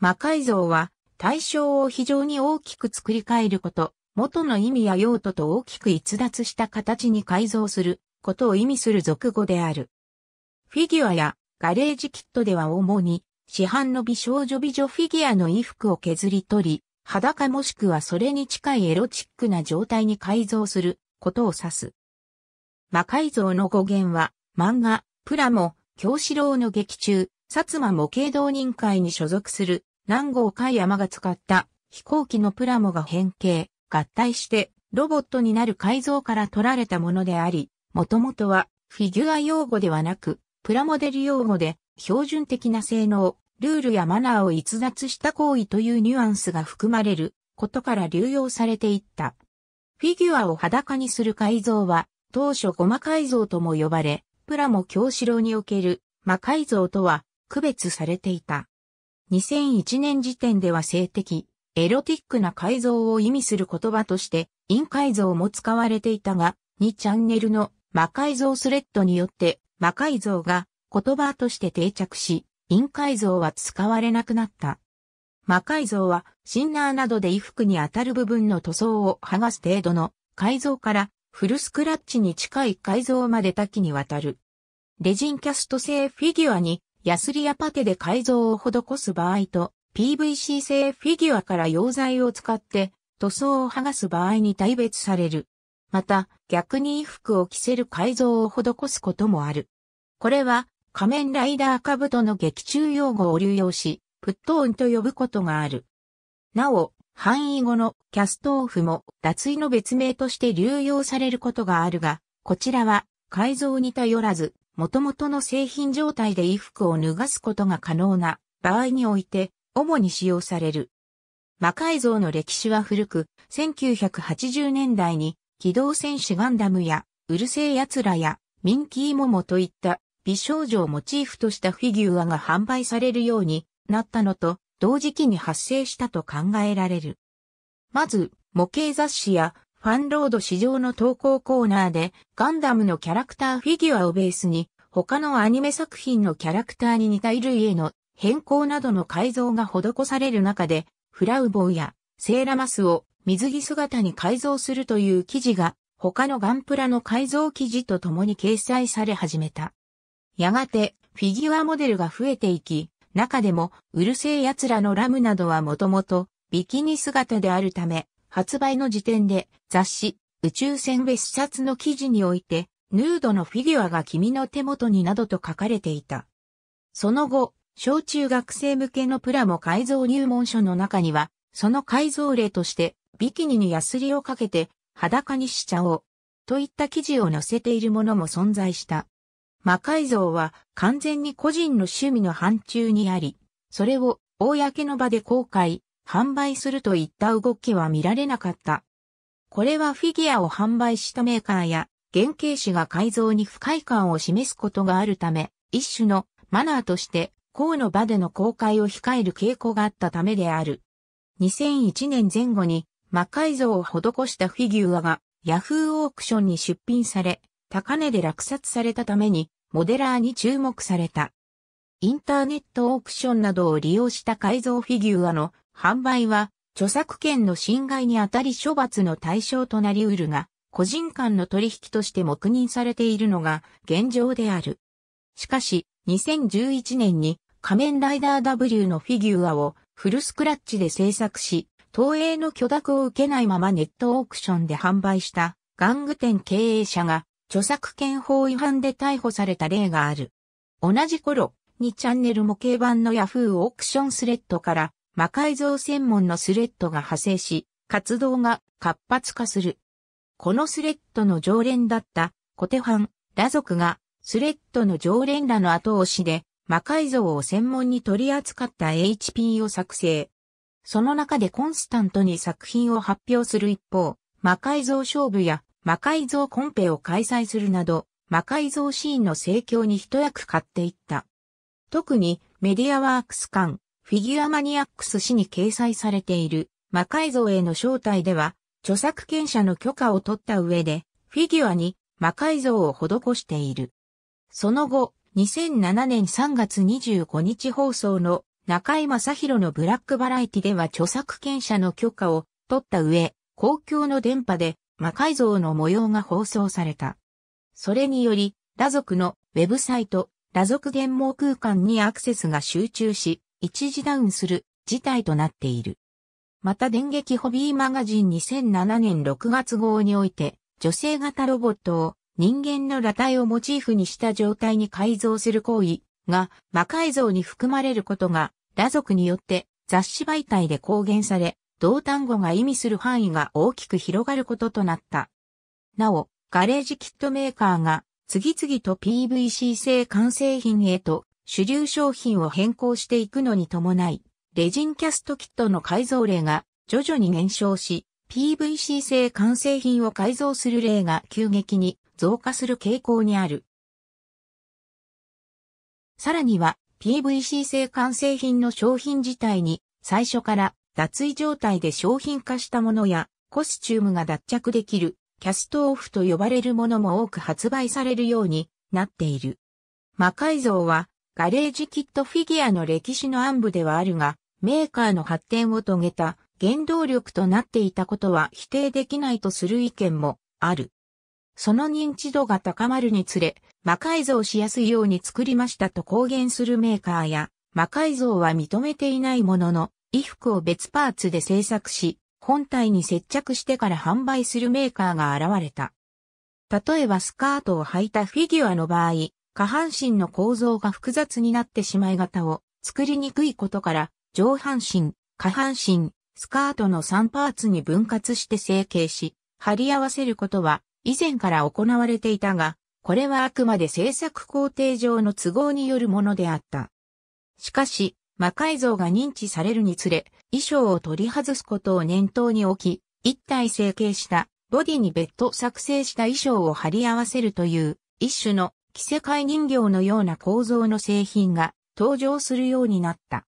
魔改造は対象を非常に大きく作り変えること、元の意味や用途と大きく逸脱した形に改造することを意味する俗語である。フィギュアやガレージキットでは主に市販の美少女美女フィギュアの衣服を削り取り、裸もしくはそれに近いエロチックな状態に改造することを指す。魔改造の語源は漫画、プラモ、京四郎の劇中、薩摩模型同人会に所属する南郷海山が使った飛行機のプラモが変形、合体してロボットになる改造から取られたものであり、もともとはフィギュア用語ではなく、プラモデル用語で標準的な性能、ルールやマナーを逸脱した行為というニュアンスが含まれることから流用されていった。フィギュアを裸にする改造は、当初ゴマ改造とも呼ばれ、プラモ京四郎における魔改造とは区別されていた。2001年時点では性的、エロティックな改造を意味する言葉として、陰改造も使われていたが、2チャンネルの魔改造スレッドによって、魔改造が言葉として定着し、陰改造は使われなくなった。魔改造は、シンナーなどで衣服に当たる部分の塗装を剥がす程度の改造から、フルスクラッチに近い改造まで多岐にわたる。レジンキャスト製フィギュアにヤスリやパテで改造を施す場合と、PVC 製フィギュアから溶剤を使って塗装を剥がす場合に大別される。また、逆に衣服を着せる改造を施すこともある。これは、仮面ライダー兜の劇中用語を流用し、プットオンと呼ぶことがある。なお、範囲後のキャストオフも脱衣の別名として流用されることがあるが、こちらは改造に頼らず、元々の製品状態で衣服を脱がすことが可能な場合において、主に使用される。魔改造の歴史は古く、1980年代に、機動戦士ガンダムや、うるせえ奴らや、ミンキーモモといった美少女をモチーフとしたフィギュアが販売されるようになったのと同時期に発生したと考えられる。まず、模型雑誌やファンロード市場の投稿コーナーで、ガンダムのキャラクターフィギュアをベースに、他のアニメ作品のキャラクターに似た衣類への変更などの改造が施される中で、フラウボウやセーラマスを水着姿に改造するという記事が、他のガンプラの改造記事と共に掲載され始めた。やがて、フィギュアモデルが増えていき、中でも、うるせえ奴らのラムなどはもともと、ビキニ姿であるため、発売の時点で雑誌宇宙船別冊の記事において、ヌードのフィギュアが君の手元になどと書かれていた。その後、小中学生向けのプラモ改造入門書の中には、その改造例として、ビキニにヤスリをかけて、裸にしちゃおう。といった記事を載せているものも存在した。魔改造は完全に個人の趣味の範疇にあり、それを公の場で公開、販売するといった動きは見られなかった。これはフィギュアを販売したメーカーや原型師が改造に不快感を示すことがあるため、一種のマナーとして公の場での公開を控える傾向があったためである。2001年前後に魔改造を施したフィギュアがヤフーオークションに出品され、高値で落札されたためにモデラーに注目された。インターネットオークションなどを利用した改造フィギュアの販売は、著作権の侵害にあたり処罰の対象となり得るが、個人間の取引として黙認されているのが現状である。しかし、2011年に仮面ライダー W のフィギュアをフルスクラッチで制作し、東映の許諾を受けないままネットオークションで販売した玩具店経営者が著作権法違反で逮捕された例がある。同じ頃、2チャンネル模型版の Yahoo オークションスレッドから、魔改造専門のスレッドが派生し、活動が活発化する。このスレッドの常連だったコテファン、ラ族がスレッドの常連らの後押しで魔改造を専門に取り扱った HP を作成。その中でコンスタントに作品を発表する一方、魔改造勝負や魔改造コンペを開催するなど、魔改造シーンの盛況に一役買っていった。特にメディアワークス間、フィギュアマニアックス誌に掲載されている魔改造への招待では、著作権者の許可を取った上で、フィギュアに魔改造を施している。その後、2007年3月25日放送の中井正宏のブラックバラエティでは著作権者の許可を取った上、公共の電波で魔改造の模様が放送された。それにより、ラ族のウェブサイト裸族言網空間にアクセスが集中し、一時ダウンする事態となっている。また電撃ホビーマガジン2007年6月号において、女性型ロボットを人間の裸体をモチーフにした状態に改造する行為が魔改造に含まれることが、裸族によって雑誌媒体で公言され、同単語が意味する範囲が大きく広がることとなった。なお、ガレージキットメーカーが次々と PVC 製完成品へと主流商品を変更していくのに伴い、レジンキャストキットの改造例が徐々に減少し、PVC 製完成品を改造する例が急激に増加する傾向にある。さらには PVC 製完成品の商品自体に最初から脱衣状態で商品化したものやコスチュームが脱着できるキャストオフと呼ばれるものも多く発売されるようになっている。魔改造は、ガレージキットフィギュアの歴史の暗部ではあるが、メーカーの発展を遂げた原動力となっていたことは否定できないとする意見もある。その認知度が高まるにつれ、魔改造しやすいように作りましたと公言するメーカーや、魔改造は認めていないものの、衣服を別パーツで製作し、本体に接着してから販売するメーカーが現れた。例えばスカートを履いたフィギュアの場合、下半身の構造が複雑になってしまい型を作りにくいことから、上半身、下半身、スカートの3パーツに分割して成形し、貼り合わせることは以前から行われていたが、これはあくまで制作工程上の都合によるものであった。しかし、魔改造が認知されるにつれ、衣装を取り外すことを念頭に置き、一体成形したボディに別途作成した衣装を貼り合わせるという一種の着せ替え人形のような構造の製品が登場するようになった。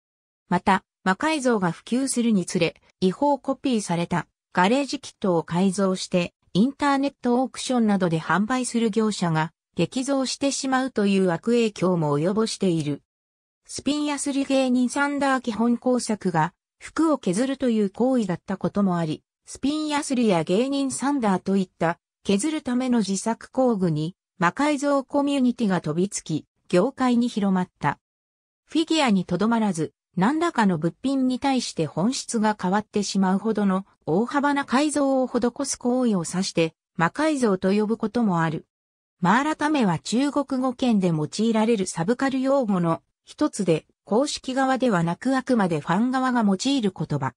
また、魔改造が普及するにつれ、違法コピーされたガレージキットを改造してインターネットオークションなどで販売する業者が激増してしまうという悪影響も及ぼしている。スピンヤスリ芸人サンダー基本工作が服を削るという行為だったこともあり、スピンヤスリや芸人サンダーといった削るための自作工具に魔改造コミュニティが飛びつき、業界に広まった。フィギュアにとどまらず、何らかの物品に対して本質が変わってしまうほどの大幅な改造を施す行為を指して魔改造と呼ぶこともある。マーラタメは中国語圏で用いられるサブカル用語の一つで、公式側ではなくあくまでファン側が用いる言葉。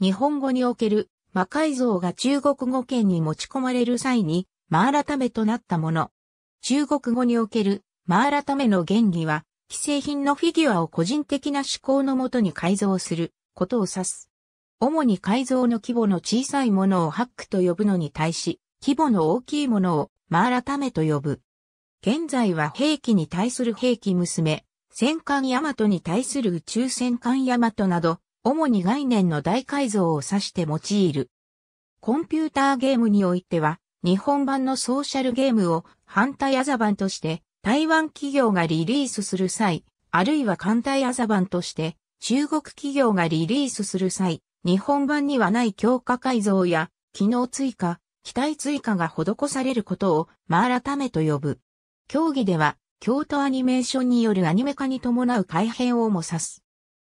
日本語における魔改造が中国語圏に持ち込まれる際に、まあ、改めとなったもの。中国語におけるまあ、改めの原理は、既製品のフィギュアを個人的な思考のもとに改造することを指す。主に改造の規模の小さいものをハックと呼ぶのに対し、規模の大きいものをまあ、改めと呼ぶ。現在は兵器に対する兵器娘、戦艦ヤマトに対する宇宙戦艦ヤマトなど、主に概念の大改造を指して用いる。コンピューターゲームにおいては、日本版のソーシャルゲームを反対アザ版として、台湾企業がリリースする際、あるいは艦隊アザ版として、中国企業がリリースする際、日本版にはない強化改造や、機能追加、機体追加が施されることを、マーラタメと呼ぶ。競技では、京都アニメーションによるアニメ化に伴う改編をも指す。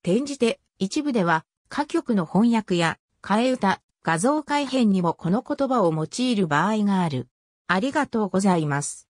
転じて、一部では、歌曲の翻訳や、替え歌、画像改編にもこの言葉を用いる場合がある。ありがとうございます。